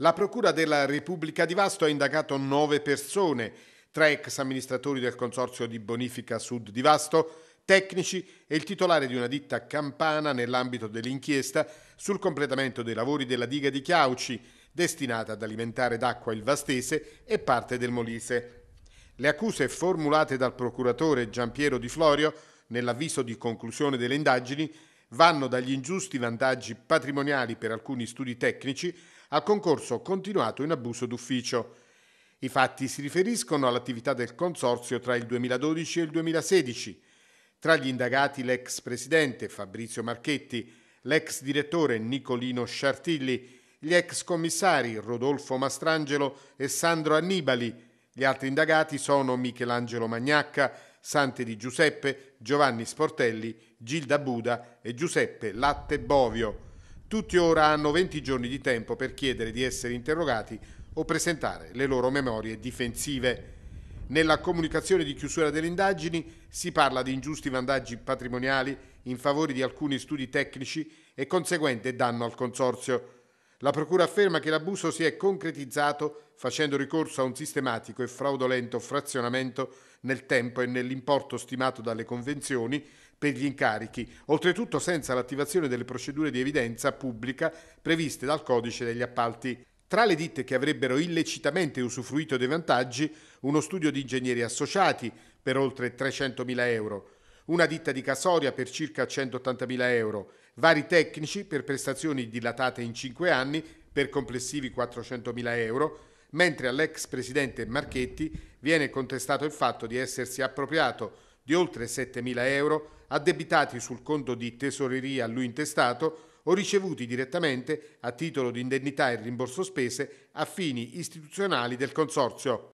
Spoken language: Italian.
La Procura della Repubblica di Vasto ha indagato nove persone, tre ex amministratori del Consorzio di Bonifica Sud di Vasto, tecnici e il titolare di una ditta campana nell'ambito dell'inchiesta sul completamento dei lavori della diga di Chiauci, destinata ad alimentare d'acqua il Vastese e parte del Molise. Le accuse formulate dal procuratore Giampiero Di Florio nell'avviso di conclusione delle indagini vanno dagli ingiusti vantaggi patrimoniali per alcuni studi tecnici al concorso continuato in abuso d'ufficio. I fatti si riferiscono all'attività del consorzio tra il 2012 e il 2016. Tra gli indagati l'ex presidente Fabrizio Marchetti, l'ex direttore Nicolino Sciartilli, gli ex commissari Rodolfo Mastrangelo e Sandro Annibali. Gli altri indagati sono Michelangelo Magnacca, Santi di Giuseppe, Giovanni Sportelli, Gilda Buda e Giuseppe Latte Bovio. Tutti ora hanno 20 giorni di tempo per chiedere di essere interrogati o presentare le loro memorie difensive. Nella comunicazione di chiusura delle indagini si parla di ingiusti vantaggi patrimoniali in favore di alcuni studi tecnici e conseguente danno al consorzio. La Procura afferma che l'abuso si è concretizzato facendo ricorso a un sistematico e fraudolento frazionamento nel tempo e nell'importo stimato dalle convenzioni per gli incarichi, oltretutto senza l'attivazione delle procedure di evidenza pubblica previste dal codice degli appalti. Tra le ditte che avrebbero illecitamente usufruito dei vantaggi, uno studio di ingegneri associati per oltre 300.000 euro, una ditta di Casoria per circa 180.000 euro, vari tecnici per prestazioni dilatate in 5 anni per complessivi 400.000 euro, mentre all'ex presidente Marchetti viene contestato il fatto di essersi appropriato di oltre 7.000 euro addebitati sul conto di tesoreria a lui intestato o ricevuti direttamente a titolo di indennità e rimborso spese a fini istituzionali del Consorzio.